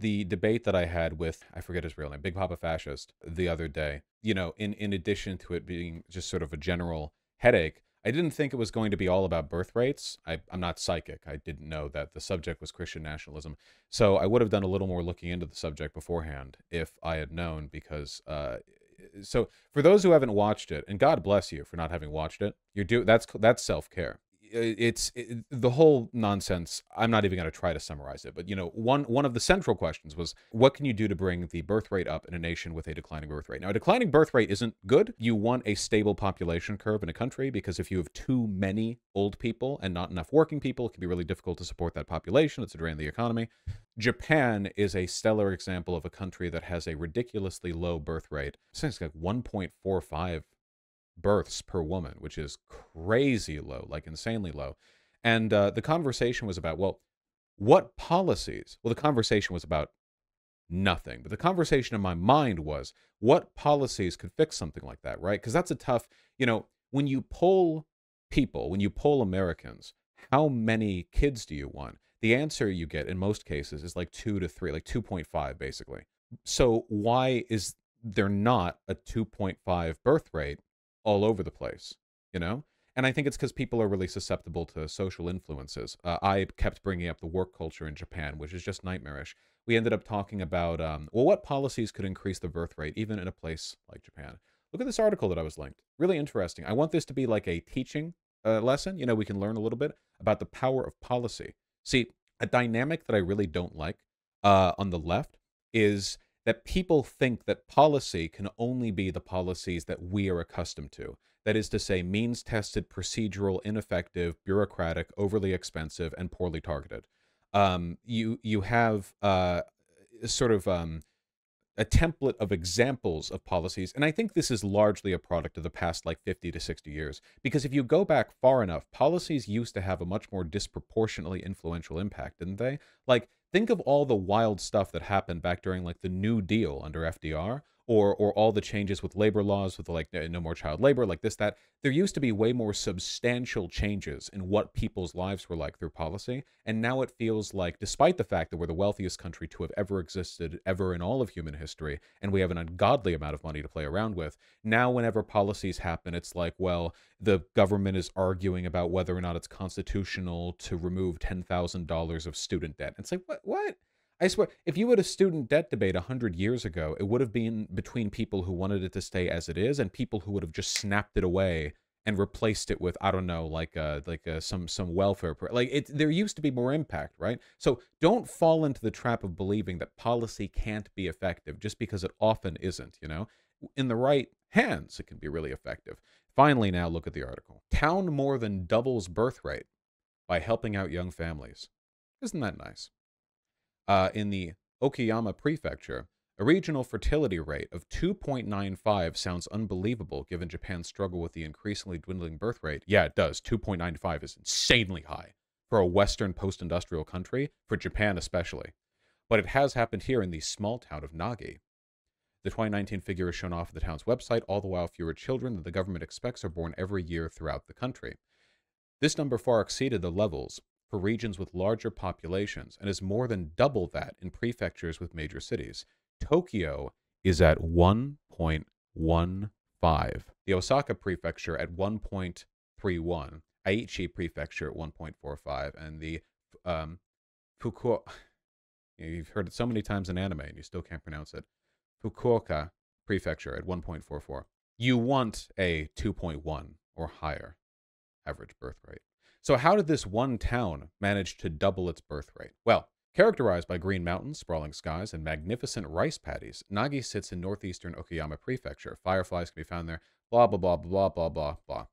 the debate that I had with I forget his real name, Big Papa Fascist, the other day. You know, in in addition to it being just sort of a general headache, I didn't think it was going to be all about birth rates. I, am not psychic. I didn't know that the subject was Christian nationalism. So I would have done a little more looking into the subject beforehand if I had known, because. Uh, so for those who haven't watched it, and God bless you for not having watched it, you're do that's that's self care it's it, the whole nonsense. I'm not even going to try to summarize it, but you know, one one of the central questions was what can you do to bring the birth rate up in a nation with a declining birth rate? Now, a declining birth rate isn't good. You want a stable population curve in a country because if you have too many old people and not enough working people, it can be really difficult to support that population. It's a drain on the economy. Japan is a stellar example of a country that has a ridiculously low birth rate. it's like 1.45 births per woman, which is crazy low, like insanely low. And uh, the conversation was about, well, what policies? Well, the conversation was about nothing. But the conversation in my mind was, what policies could fix something like that, right? Because that's a tough, you know, when you poll people, when you poll Americans, how many kids do you want? The answer you get in most cases is like two to three, like 2.5, basically. So why is there not a 2.5 birth rate all over the place, you know? And I think it's because people are really susceptible to social influences. Uh, I kept bringing up the work culture in Japan, which is just nightmarish. We ended up talking about, um, well, what policies could increase the birth rate, even in a place like Japan? Look at this article that I was linked. Really interesting. I want this to be like a teaching uh, lesson. You know, we can learn a little bit about the power of policy. See, a dynamic that I really don't like uh, on the left is that people think that policy can only be the policies that we are accustomed to. That is to say, means tested, procedural, ineffective, bureaucratic, overly expensive, and poorly targeted. Um, you, you have uh, sort of um, a template of examples of policies. And I think this is largely a product of the past like 50 to 60 years. Because if you go back far enough, policies used to have a much more disproportionately influential impact, didn't they? Like think of all the wild stuff that happened back during like the New Deal under FDR or or all the changes with labor laws with like no more child labor like this that there used to be way more substantial changes in what people's lives were like through policy and now it feels like despite the fact that we're the wealthiest country to have ever existed ever in all of human history and we have an ungodly amount of money to play around with now whenever policies happen it's like well the government is arguing about whether or not it's constitutional to remove $10,000 of student debt it's like what what I swear, if you had a student debt debate 100 years ago, it would have been between people who wanted it to stay as it is and people who would have just snapped it away and replaced it with I don't know, like a, uh, like a, uh, some some welfare like it. There used to be more impact, right? So don't fall into the trap of believing that policy can't be effective just because it often isn't. You know, in the right hands, it can be really effective. Finally, now look at the article. Town more than doubles birth rate by helping out young families. Isn't that nice? uh, in the Okayama Prefecture, a regional fertility rate of 2.95 sounds unbelievable given Japan's struggle with the increasingly dwindling birth rate. Yeah, it does. 2.95 is insanely high for a Western post industrial country, for Japan especially. But it has happened here in the small town of Nagi. The 2019 figure is shown off the town's website, all the while fewer children than the government expects are born every year throughout the country. This number far exceeded the levels for regions with larger populations and is more than double that in prefectures with major cities. Tokyo is at 1.15, the Osaka prefecture at 1.31, Aichi prefecture at 1.45, and the um, Fukuoka. You've heard it so many times in anime and you still can't pronounce it. Fukuoka prefecture at 1.44. You want a 2.1 or higher average birth rate. So, how did this one town manage to double its birth rate? Well, characterized by green mountains, sprawling skies, and magnificent rice paddies, Nagi sits in northeastern Okayama Prefecture. Fireflies can be found there, blah, blah, blah, blah, blah, blah, blah.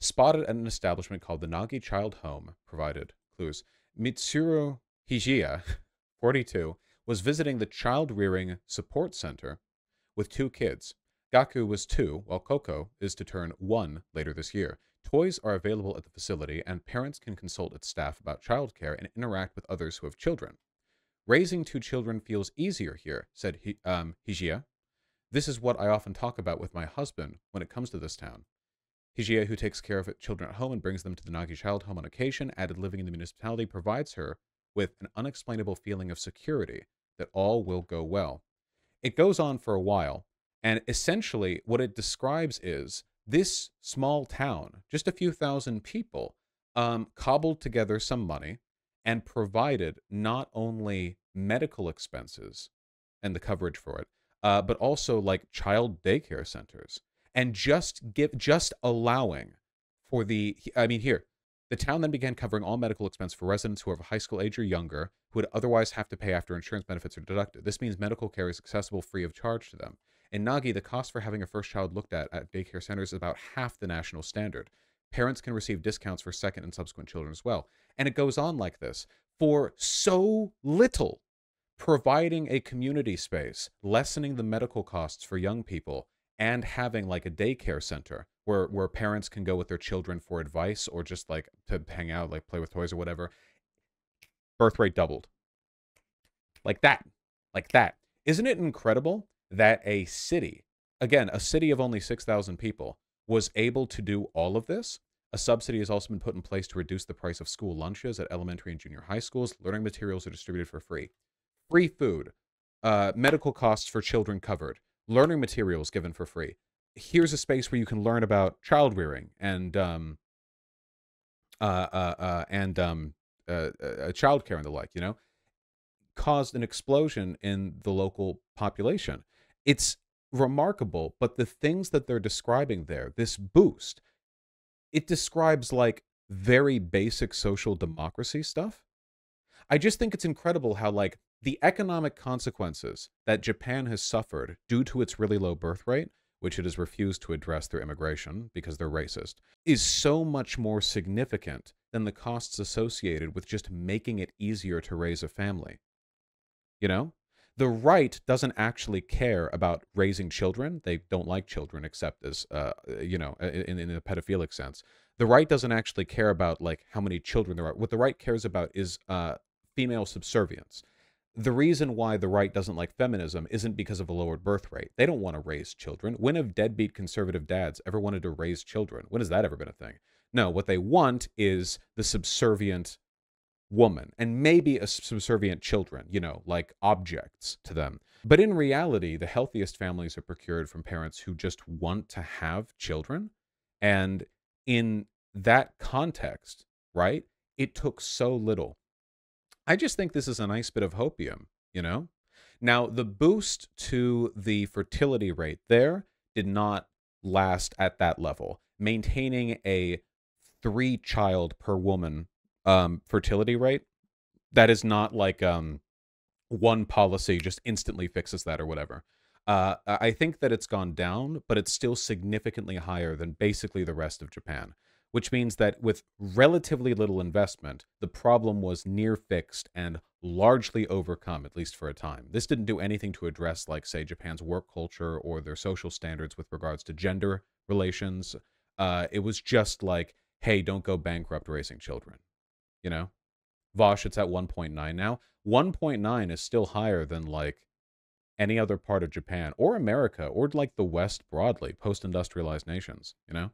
Spotted at an establishment called the Nagi Child Home, provided clues. Mitsuru Hijiya, 42, was visiting the Child Rearing Support Center with two kids. Gaku was two, while Coco is to turn one later this year. Toys are available at the facility, and parents can consult its staff about childcare and interact with others who have children. Raising two children feels easier here, said he, um, Hijia. This is what I often talk about with my husband when it comes to this town. Hijia, who takes care of children at home and brings them to the Nagi Child Home on occasion, added living in the municipality provides her with an unexplainable feeling of security that all will go well. It goes on for a while, and essentially, what it describes is this small town, just a few thousand people, um, cobbled together some money and provided not only medical expenses and the coverage for it, uh, but also like child daycare centers and just give just allowing for the I mean here the town then began covering all medical expense for residents who are of high school age or younger who would otherwise have to pay after insurance benefits are deducted. This means medical care is accessible free of charge to them. In Nagi, the cost for having a first child looked at at daycare centers is about half the national standard. Parents can receive discounts for second and subsequent children as well. And it goes on like this for so little. Providing a community space, lessening the medical costs for young people, and having like a daycare center where where parents can go with their children for advice or just like to hang out, like play with toys or whatever. Birth rate doubled. Like that. Like that. Isn't it incredible that a city, again, a city of only 6,000 people, was able to do all of this. A subsidy has also been put in place to reduce the price of school lunches at elementary and junior high schools. Learning materials are distributed for free. Free food, uh, medical costs for children covered, learning materials given for free. Here's a space where you can learn about child rearing and um, uh, uh, uh and um, uh, uh, and the like. You know, caused an explosion in the local population. It's remarkable, but the things that they're describing there, this boost, it describes like very basic social democracy stuff. I just think it's incredible how like the economic consequences that Japan has suffered due to its really low birth rate, which it has refused to address through immigration because they're racist, is so much more significant than the costs associated with just making it easier to raise a family. You know? the right doesn't actually care about raising children. They don't like children, except as uh, uh you know, uh, in, in the pedophilic sense. The right doesn't actually care about like how many children there are. What the right cares about is uh, female subservience. The reason why the right doesn't like feminism isn't because of a lowered birth rate. They don't want to raise children. When have deadbeat conservative dads ever wanted to raise children? When has that ever been a thing? No, what they want is the subservient woman and maybe a subservient children, you know, like objects to them. But in reality, the healthiest families are procured from parents who just want to have children. And in that context, right, it took so little. I just think this is a nice bit of hopium, you know? Now, the boost to the fertility rate there did not last at that level. Maintaining a three child per woman um, fertility rate. That is not like um, one policy just instantly fixes that or whatever. Uh, I think that it's gone down, but it's still significantly higher than basically the rest of Japan, which means that with relatively little investment, the problem was near fixed and largely overcome, at least for a time. This didn't do anything to address, like, say, Japan's work culture or their social standards with regards to gender relations. Uh, it was just like, hey, don't go bankrupt raising children you know vosh it's at 1.9 now 1.9 is still higher than like any other part of japan or america or like the west broadly post-industrialized nations you know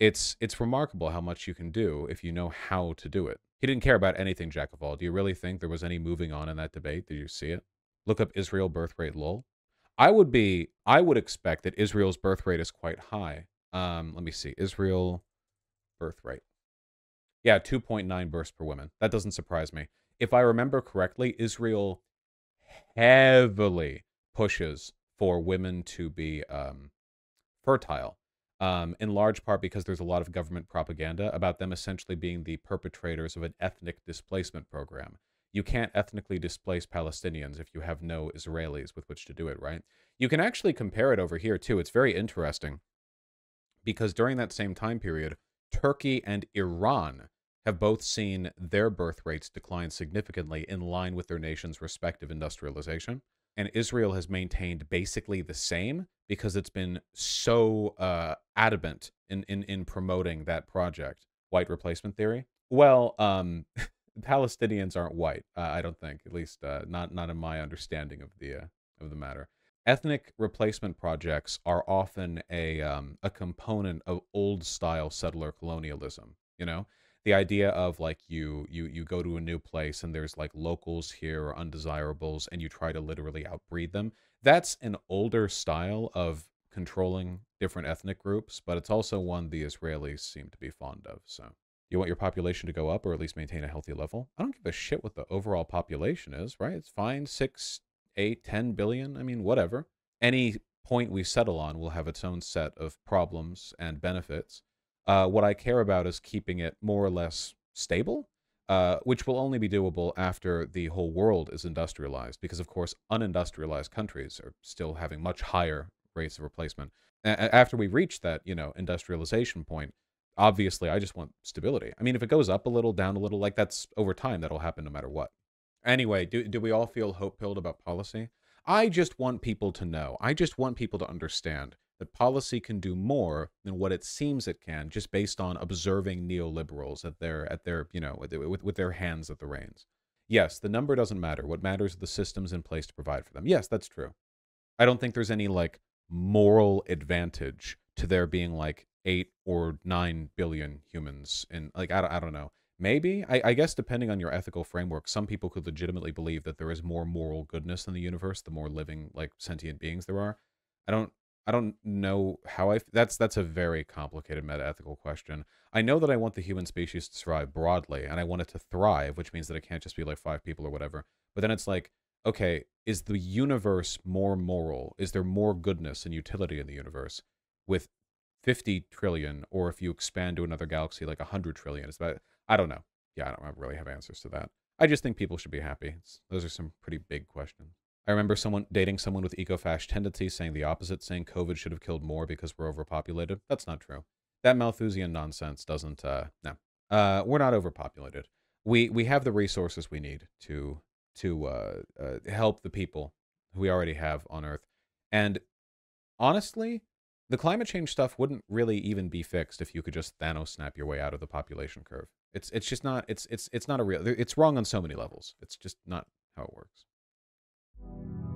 it's it's remarkable how much you can do if you know how to do it he didn't care about anything jack of all do you really think there was any moving on in that debate did you see it look up israel birth rate lull i would be i would expect that israel's birth rate is quite high um let me see israel birth rate yeah, 2.9 births per woman. That doesn't surprise me. If I remember correctly, Israel heavily pushes for women to be um, fertile, um, in large part because there's a lot of government propaganda about them essentially being the perpetrators of an ethnic displacement program. You can't ethnically displace Palestinians if you have no Israelis with which to do it, right? You can actually compare it over here, too. It's very interesting because during that same time period, Turkey and Iran have both seen their birth rates decline significantly in line with their nation's respective industrialization. And Israel has maintained basically the same because it's been so uh, adamant in, in, in promoting that project, white replacement theory. Well, um, Palestinians aren't white, uh, I don't think, at least uh, not not in my understanding of the uh, of the matter ethnic replacement projects are often a um, a component of old style settler colonialism. You know, the idea of like you you you go to a new place and there's like locals here or undesirables and you try to literally outbreed them. That's an older style of controlling different ethnic groups, but it's also one the Israelis seem to be fond of. So. You want your population to go up or at least maintain a healthy level? I don't give a shit what the overall population is, right? It's fine. Six, ten billion. I mean, whatever. Any point we settle on will have its own set of problems and benefits. Uh, what I care about is keeping it more or less stable, uh, which will only be doable after the whole world is industrialized, because of course, unindustrialized countries are still having much higher rates of replacement. A- after we reach that, you know, industrialization point, obviously, I just want stability. I mean, if it goes up a little, down a little, like that's over time, that'll happen no matter what. Anyway, do, do we all feel hope pilled about policy? I just want people to know. I just want people to understand that policy can do more than what it seems it can just based on observing neoliberals at their at their you know with, with their hands at the reins. Yes, the number doesn't matter. What matters are the systems in place to provide for them. Yes, that's true. I don't think there's any like moral advantage to there being like eight or nine billion humans in like I don't, I don't know Maybe. I, I, guess depending on your ethical framework, some people could legitimately believe that there is more moral goodness in the universe, the more living, like sentient beings there are. I don't I don't know how I that's that's a very complicated meta-ethical question. I know that I want the human species to survive broadly, and I want it to thrive, which means that it can't just be like five people or whatever. But then it's like, okay, is the universe more moral? Is there more goodness and utility in the universe? With 50 trillion, or if you expand to another galaxy like 100 trillion. It's about, I don't know. Yeah, I don't really have answers to that. I just think people should be happy. It's, those are some pretty big questions. I remember someone dating someone with eco-fash tendencies saying the opposite, saying COVID should have killed more because we're overpopulated. That's not true. That Malthusian nonsense doesn't. Uh, no, uh, we're not overpopulated. We we have the resources we need to to uh, uh help the people we already have on Earth. And honestly, the climate change stuff wouldn't really even be fixed if you could just Thanos snap your way out of the population curve. It's it's just not it's it's it's not a real it's wrong on so many levels. It's just not how it works.